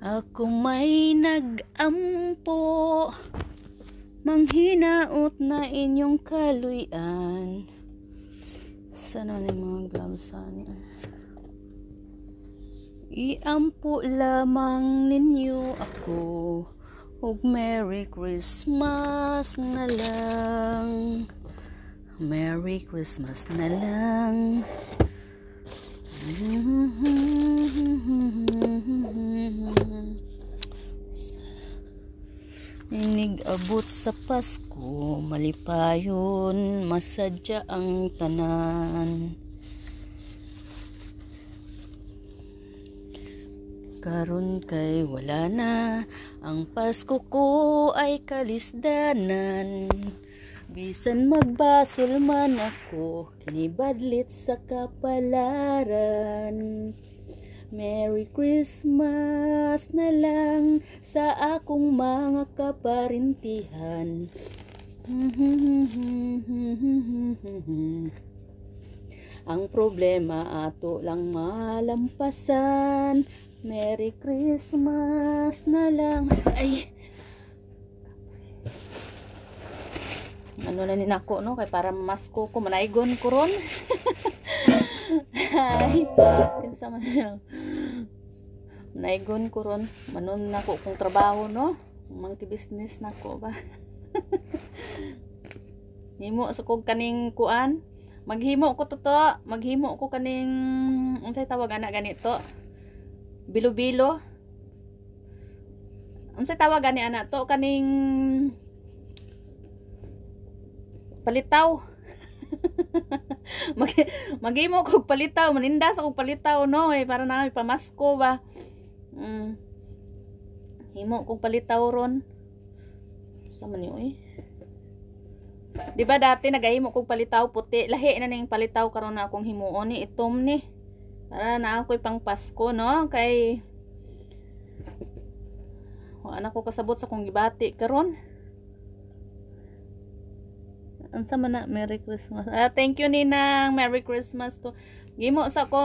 Ako may nagampo Manghinaot na inyong kaluyan Sana na mga gloves Iampo lamang ninyo ako Ug Merry Christmas na lang Merry Christmas na lang mm-hmm. Mm-hmm. Ninig abot sa Pasko, malipayon, masadya ang tanan. Karon kay wala na, ang Pasko ko ay kalisdanan. Bisan magbasol man ako, kinibadlit sa kapalaran. Merry Christmas na lang sa akong mga kaparintihan. Ang problema ato lang malampasan. Merry Christmas na lang. Ay. Ano na ni nako no kay para mas ko manaigon ko ron. Hi! Kinsa man lang. Naigon ko ron. Manon na ko kung trabaho, no? Mangti business na ko ba? Himo sa so, kog kaning kuan. Maghimo ko toto. Maghimo ko kaning unsay tawag ana ganito? Bilo-bilo. Unsay tawag ani ana to kaning palitaw. mag magimo kog palitaw maninda sa kog palitaw no eh para na pamasko ba mm. himo kog palitaw ron sa manyo eh diba dati nagahimo kog palitaw puti lahi na ning palitaw karon na akong himuon ni itom ni para na ako'y pang Pasko no kay wala na ko kasabot sa kong gibati karon ang sama na, Merry Christmas. Ah, thank you, Ninang. Merry Christmas to. Gimo sa ko.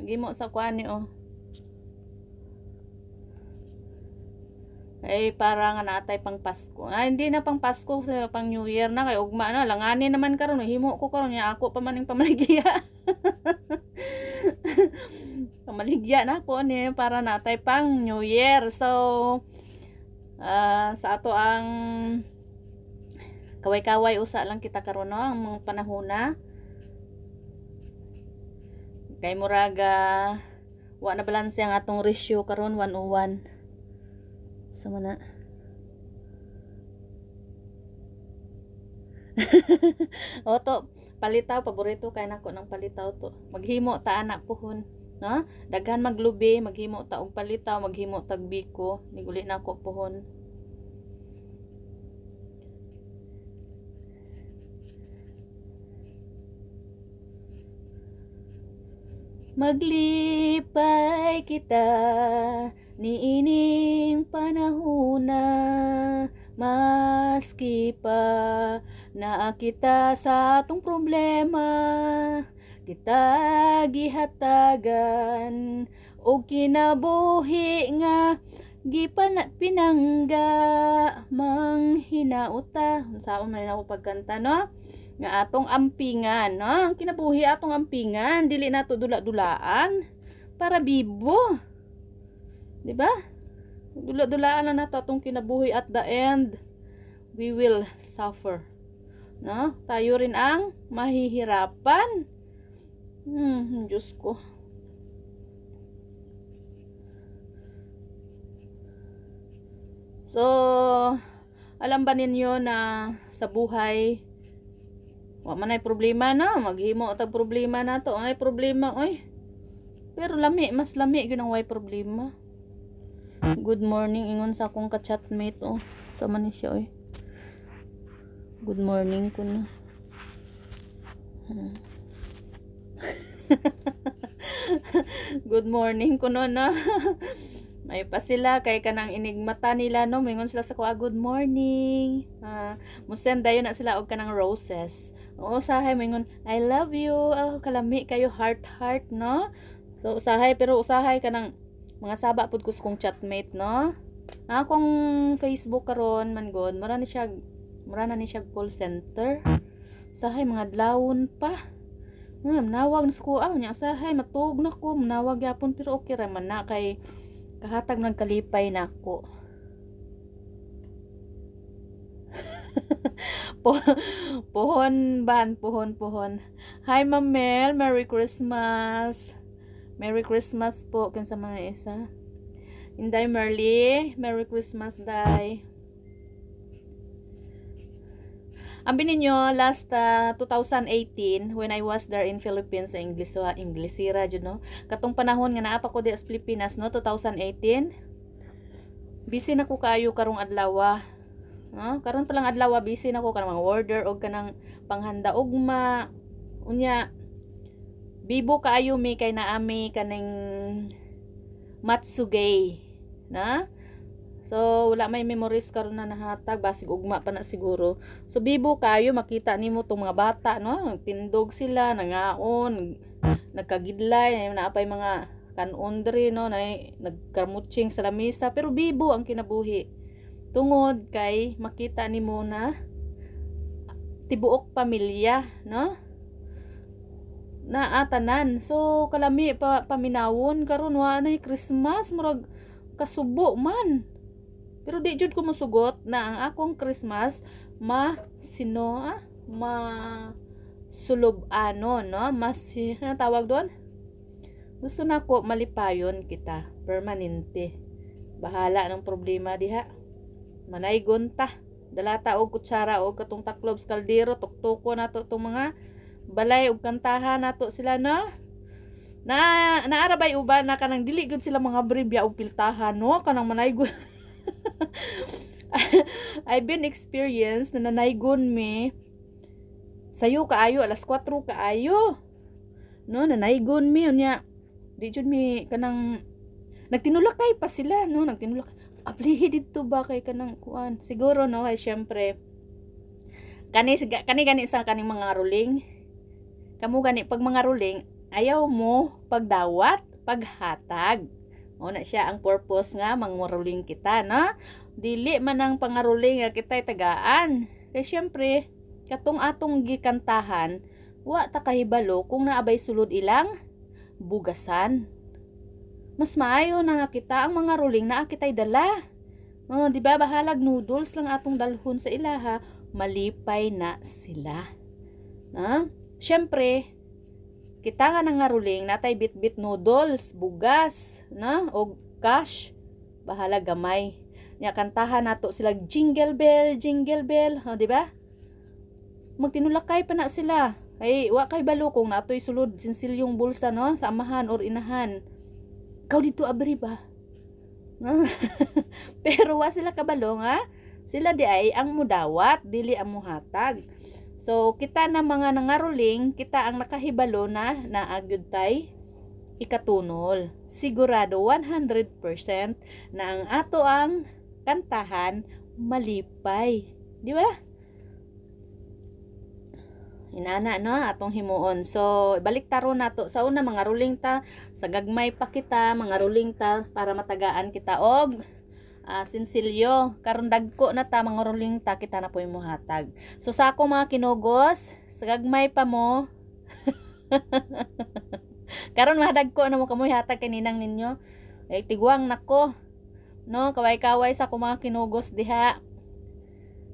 Gimo sa ko, ani, oh. ay para nga natay pang Pasko. Ah, hindi na pang Pasko, sa pang New Year na kay ugma na langani naman karon himo ko karon ya ako pa maning pamaligya. pamaligya na ko ni para natay pang New Year. So uh, sa ato ang kaway-kaway usa lang kita karon no ang mga panahona kay muraga wa na balanse ang atong ratio karon 101 sama na o palitaw paborito kay nako ng palitaw to maghimo ta anak puhon no daghan maglubi maghimo ta og palitaw maghimo tag biko niguli nako puhon Maglipay kita ni panahon na maski pa naakita sa atong problema kita gihatagan o kinabuhi nga gipan pinangga manghinauta unsa man ako pagkanta no nga atong ampingan no? ang kinabuhi atong ampingan dili nato dula-dulaan para bibo di ba dula-dulaan na nato atong kinabuhi at the end we will suffer no tayo rin ang mahihirapan hmm Diyos ko so alam ba ninyo na sa buhay Wa man ay problema na, maghimo tag problema na to. Ay problema oy. Pero lami, mas lami gyud ang way problema. Good morning ingon sa akong ka-chatmate oh. sa ni siya oy. Good morning ko hmm. Good morning kuno oh, no na. May pa sila kay kanang inigmata nila no mingon sila sa kuha good morning. Uh, ah, Musen dayon na sila og kanang roses usahay usahay mingon I love you oh, kalami kayo heart heart no so usahay pero usahay kanang mga saba pud kus kong chatmate no akong ah, Facebook karon man god mura ni siya mura na ni siya call center usahay mga dlawon pa Hmm, nawag na ko ah, nya usahay matug na ko, manawag yapon pero okay ra man na kay kahatag nagkalipay na ko. pohon ban, pohon, pohon. Hi, Ma'am Mel. Merry Christmas. Merry Christmas po kin sa mga isa. Inday Merly, Merry Christmas, Day. Ang bininyo, last uh, ah, 2018, when I was there in Philippines, sa English, uh, ah, Inglesira, you know. Katong panahon nga naapa ko di sa Pilipinas, no, 2018. Busy na ko kayo karong adlawa ah no karon pa lang adlaw busy nako kanang mga order og kanang panghanda ugma unya bibo kaayo mi kay naami kaning matsugay na So, wala may memories karon na nahatag, basig ugma pa na siguro. So, bibo kayo, makita nimo tong mga bata, no? Pindog sila, nangaon, nagkagidlay, naapay mga kanondre, no? Na, nagkarmutsing sa lamisa, pero bibo ang kinabuhi tungod kay makita ni mo na tibuok pamilya no naatanan so kalami pa paminawon karon wa na Christmas murag kasubo man pero di jud ko mosugot na ang akong Christmas ma sino ah? ma sulob ano no mas na tawag doon gusto na ko malipayon kita permanente bahala ng problema diha manay gonta dalata og kutsara og katong taklobs kaldero tuktuko nato tong mga balay og kantahan nato sila no na naarabay bay uban na kanang dili gud sila mga bribya og piltahan no kanang manay I've been experienced na gun me sayo kaayo alas 4 kaayo no gun me unya di jud mi kanang nagtinulakay pa sila no nagtinulak aplihi dito ba kay kanang kuan siguro no ay syempre kani kani gani sa kaning mga ruling kamo gani pag mga ruling ayaw mo pagdawat paghatag o na siya ang purpose nga manguruling kita no dili man ang pangaruling nga kita tagaan kay eh, syempre katong atong gikantahan wa ta kahibalo kung naabay sulod ilang bugasan mas maayo na nga kita ang mga ruling na akitay dala. Mga oh, di ba bahalag noodles lang atong dalhon sa ilaha, malipay na sila. Na? Syempre, kita nga nang ngaruling natay bitbit noodles, bugas, na og cash, bahala gamay. Nya kantahan nato sila jingle bell, jingle bell, ha, oh, di ba? Magtinulakay pa na sila. Ay, wa kay balukong natoy sulod sinsil yung bulsa no sa amahan or inahan Kau dito abri ba? Pero wa sila kabalo nga. Sila di ay ang mudawat, dili ang muhatag. So kita na mga nangaruling, kita ang nakahibalo na naagyud tay ikatunol. Sigurado 100% na ang ato ang kantahan malipay. Di ba? inana no atong himuon so balik taro nato sa una mga ruling ta sa gagmay pa kita mga ruling ta para matagaan kita og uh, sinsilyo karon dagko na ta mga ruling ta kita na po yung hatag so sa ako mga kinugos sa gagmay pa mo karon mahadag ko na mo kamoy hatag kaninang ninyo eh tigwang nako no kaway-kaway sa ako mga kinugos diha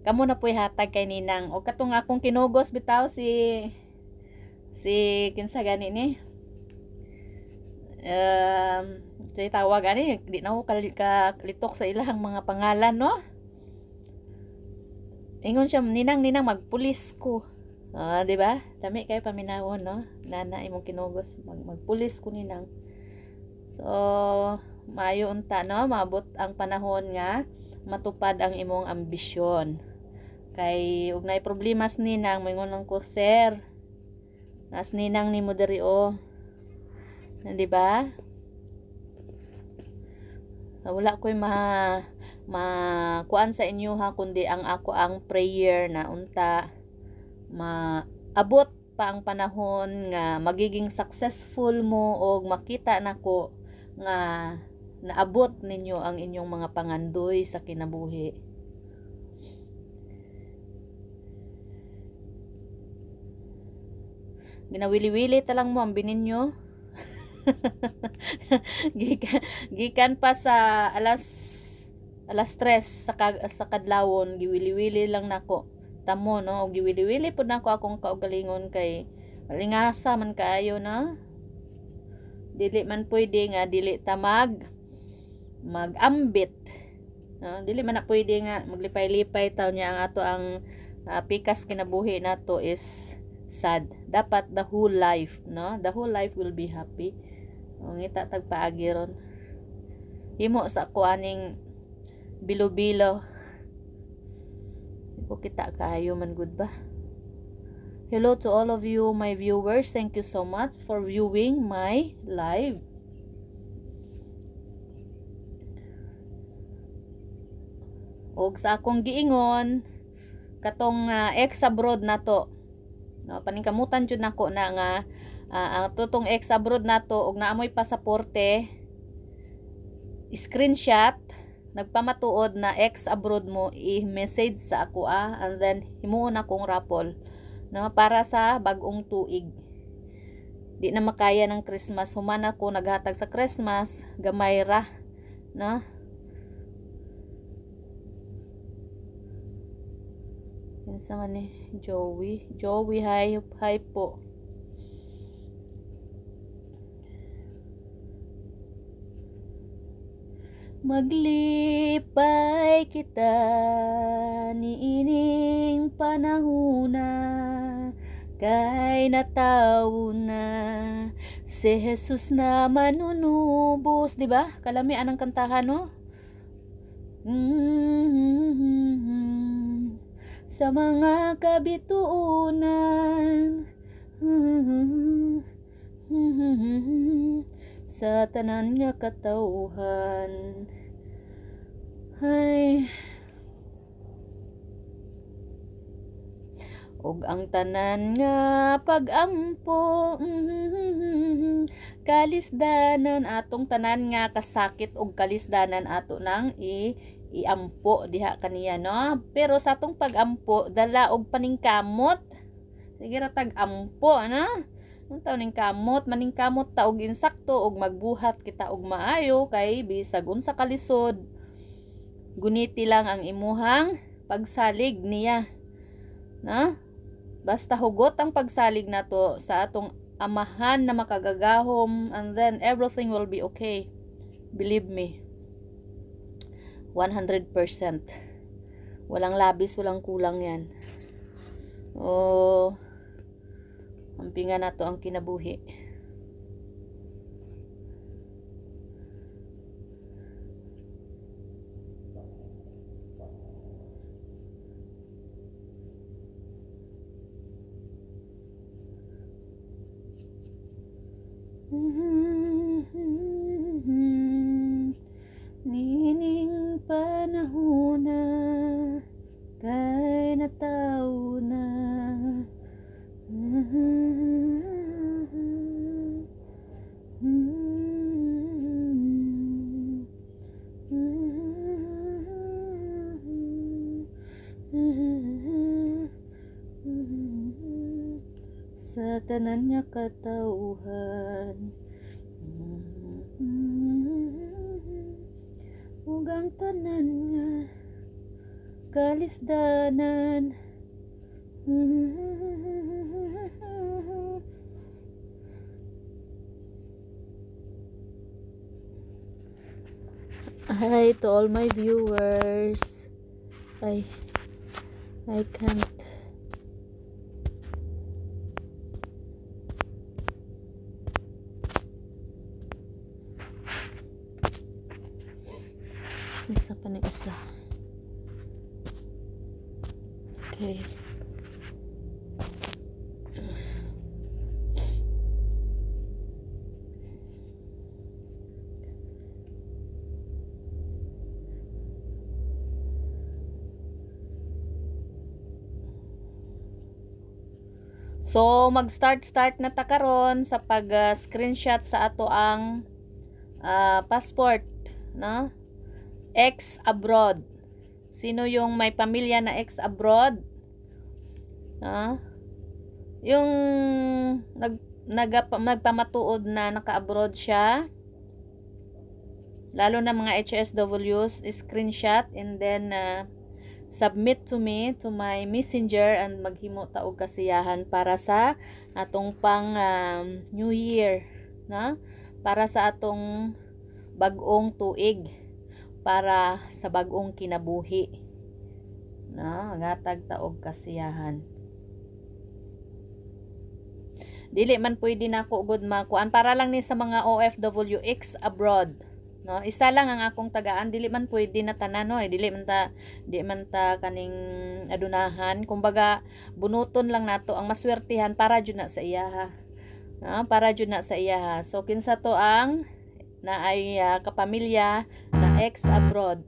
kamo na puy hatag kay ninang o katong akong kinugos bitaw si si kinsa gani ni um say tawag ani di na ko kalitok sa ilang mga pangalan no ingon siya ninang ninang magpulis ko Ah, di ba? Dami kay paminawon, no? Nana imong kinugos, mag magpulis ko ninang. So, maayo unta, no? Maabot ang panahon nga matupad ang imong ambisyon. Kay ugnay problema sa ninang, mingunan ko, sir. Nas ninang ni mo diri o. Oh. Na, di ba? Wala ko'y ma ma kuan sa inyo ha kundi ang ako ang prayer na unta maabot pa ang panahon nga magiging successful mo og makita nako nga naabot ninyo ang inyong mga pangandoy sa kinabuhi. Ginawili-wili talang mo ang bininyo. gikan, gikan pa sa alas alas 3 sa, sa kadlawon giwili-wili lang nako tamo no o giwili-wili pud nako akong kaugalingon kay malingasa man kaayo na dili man pwede nga dili tamag magambit no? dili man na pwede nga maglipay-lipay taw niya ang ato ang uh, pikas kinabuhi nato is sad dapat the whole life no the whole life will be happy ang ita tagpaagi ron himo sa kuaning bilo-bilo ko kita kayo man good ba hello to all of you my viewers thank you so much for viewing my live og sa akong giingon katong uh, ex abroad na to no paningkamutan jud nako na nga uh, ang tutong ex abroad nato og naamoy pasaporte screenshot nagpamatuod na ex abroad mo i-message sa ako ah, and then himuon akong rapol no para sa bagong tuig di na makaya ng Christmas human ako naghatag sa Christmas gamay ra no sa mali? Joey. Joey, hi, hi po. Maglipay kita niining panahuna kay natao na si Jesus na manunubos, 'di ba? Kalamian ang kantahan, no? Mm-hmm sa mga kabituunan. Sa tanan nga katauhan. Ay. Og ang tanan nga pagampo. Kalisdanan atong tanan nga kasakit og kalisdanan ato nang i iampo diha kaniya no pero sa atong pagampo dala og paningkamot sige ra tag ampo na ano? unta ning kamot maning kamot ta og insakto og magbuhat kita og maayo kay bisag unsa kalisod guniti lang ang imuhang pagsalig niya na basta hugot ang pagsalig nato sa atong amahan na makagagahom and then everything will be okay believe me 100%. Walang labis, walang kulang yan. O, oh, ampingan na to ang kinabuhi. katauhan mm-hmm. Ugang tanan nga kalisdanan mm-hmm. Hi to all my viewers I I can't So, mag-start-start na ta karon sa pag-screenshot sa ato ang uh, passport, no? Ex abroad. Sino yung may pamilya na ex abroad? No? Yung nag, nag nagpamatuod na naka-abroad siya. Lalo na mga HSWs, screenshot and then uh, submit to me to my messenger and maghimo ta og kasiyahan para sa atong pang um, new year na para sa atong bag-ong tuig para sa bag-ong kinabuhi na ngatag ta og kasiyahan dili man pwede na ako ugod makuan para lang ni sa mga OFWX abroad no isa lang ang akong tagaan dili man pwede na tanan no eh. dili man ta di man ta kaning adunahan kumbaga bunuton lang nato ang maswertihan para jud na sa iya ha no? para jud na sa iya ha so kinsa to ang na ay uh, kapamilya na ex abroad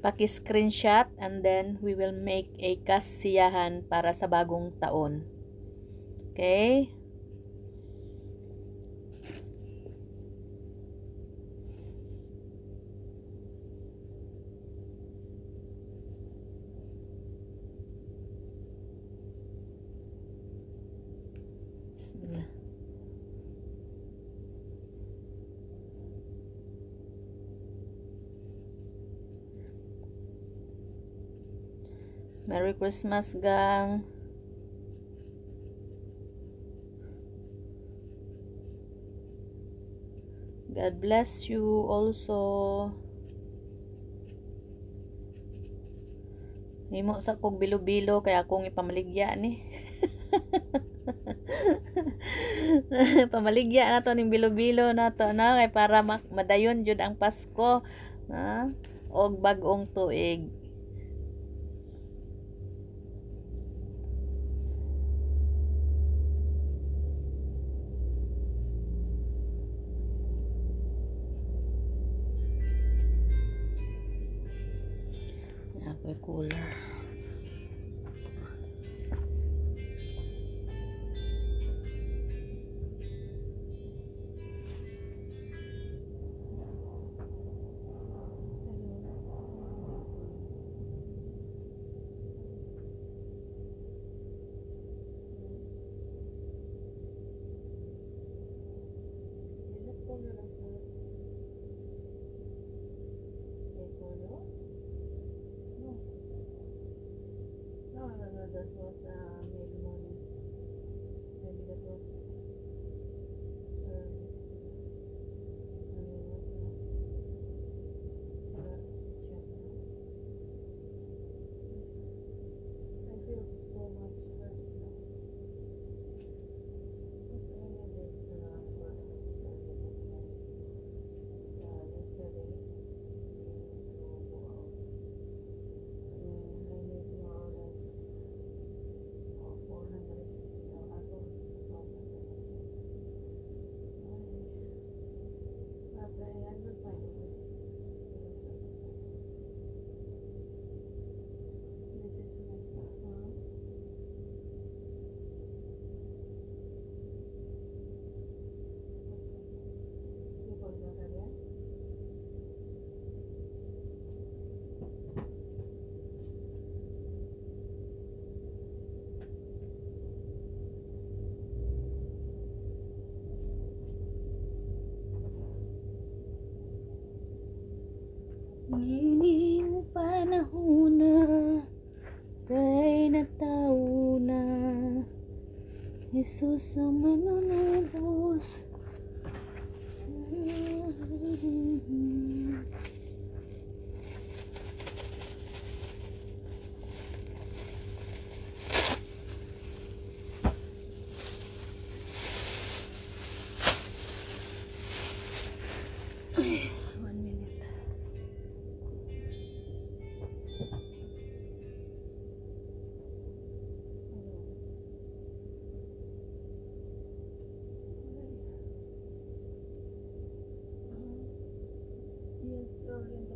paki-screenshot and then we will make a kasiyahan para sa bagong taon. Okay? Merry Christmas, gang. God bless you also. Nimo sa kog bilo-bilo kaya akong ipamaligya ni. pamaligya na to ning bilo-bilo na to na kay para madayon jud ang Pasko, na og bag-ong tuig. so someone on all those volviendo